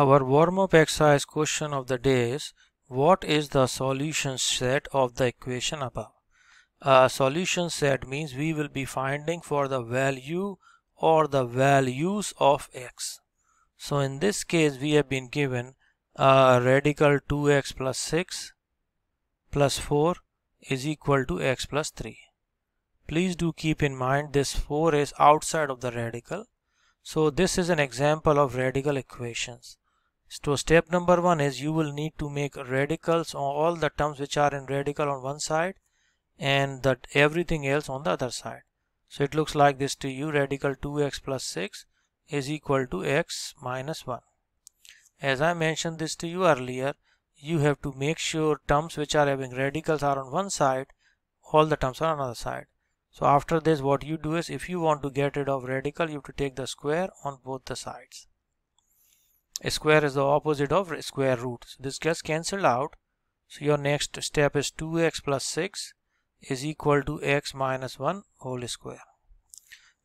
Our warm-up exercise question of the day is, what is the solution set of the equation above? A solution set means we will be finding for the value or the values of x. So in this case, we have been given a radical 2x plus 6 plus 4 is equal to x plus 3. Please do keep in mind this 4 is outside of the radical. So this is an example of radical equations. So step number one is you will need to make radicals on all the terms which are in radical on one side and that everything else on the other side. So it looks like this to you radical 2x plus 6 is equal to x minus 1. As I mentioned this to you earlier, you have to make sure terms which are having radicals are on one side, all the terms are on another side. So after this what you do is if you want to get rid of radical you have to take the square on both the sides a square is the opposite of square root so this gets cancelled out so your next step is 2x plus 6 is equal to x minus 1 whole square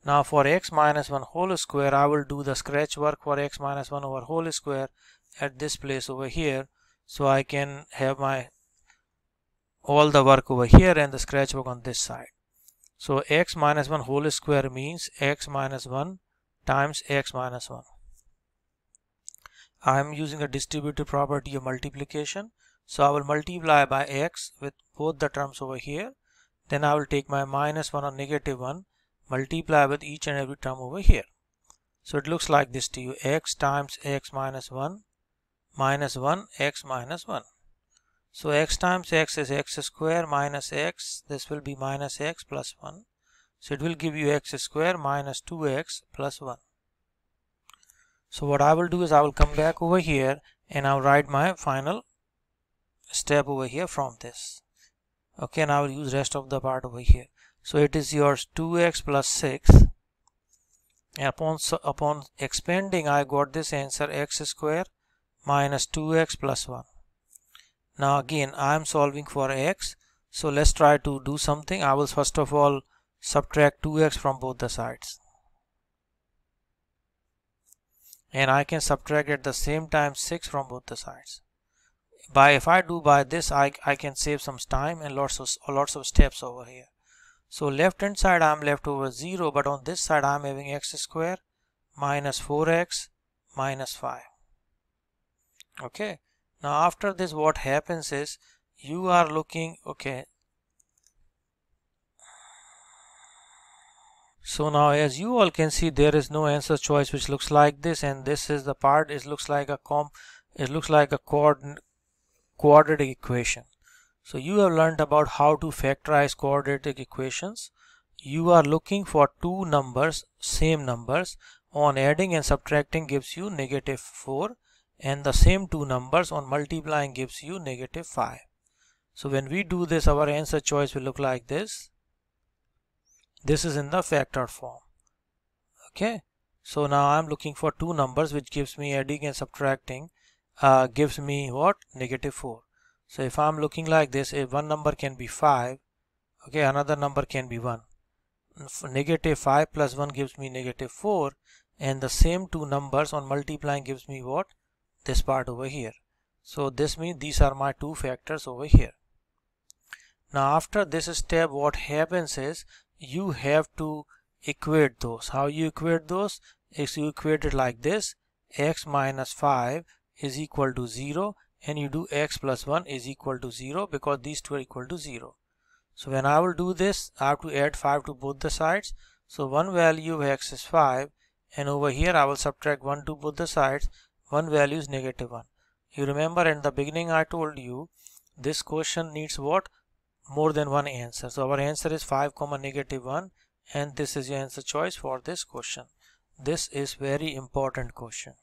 now for x minus 1 whole square I will do the scratch work for x minus 1 over whole square at this place over here so I can have my all the work over here and the scratch work on this side so x minus 1 whole square means x minus 1 times x minus 1 I am using a distributive property of multiplication. So I will multiply by x with both the terms over here. Then I will take my minus 1 or negative 1, multiply with each and every term over here. So it looks like this to you, x times x minus 1, minus 1, x minus 1. So x times x is x square minus x, this will be minus x plus 1. So it will give you x square minus 2x plus 1 so what I will do is I will come back over here and I'll write my final step over here from this okay and I will use rest of the part over here so it is yours 2x plus 6 upon upon expanding I got this answer x square minus 2x plus 1 now again I am solving for x so let's try to do something I will first of all subtract 2x from both the sides and I can subtract at the same time 6 from both the sides. By if I do by this I, I can save some time and lots of lots of steps over here. So left hand side I'm left over 0 but on this side I'm having x square minus 4x minus 5. Okay now after this what happens is you are looking okay So now as you all can see there is no answer choice which looks like this and this is the part it looks like a comp it looks like a quad quadratic equation. So you have learned about how to factorize quadratic equations. You are looking for two numbers same numbers on adding and subtracting gives you negative 4 and the same two numbers on multiplying gives you negative 5. So when we do this our answer choice will look like this. This is in the factor form. Okay. So now I'm looking for two numbers which gives me adding and subtracting uh, gives me what? Negative 4. So if I'm looking like this, if one number can be 5, okay, another number can be 1. Negative 5 plus 1 gives me negative 4 and the same two numbers on multiplying gives me what? This part over here. So this means these are my two factors over here. Now after this step what happens is you have to equate those. How you equate those? If you equate it like this x minus 5 is equal to 0 and you do x plus 1 is equal to 0 because these two are equal to 0. So when I will do this I have to add 5 to both the sides. So one value of x is 5 and over here I will subtract 1 to both the sides. One value is negative 1. You remember in the beginning I told you this question needs what? more than one answer. So our answer is 5 comma negative 1 and this is your answer choice for this question. This is very important question.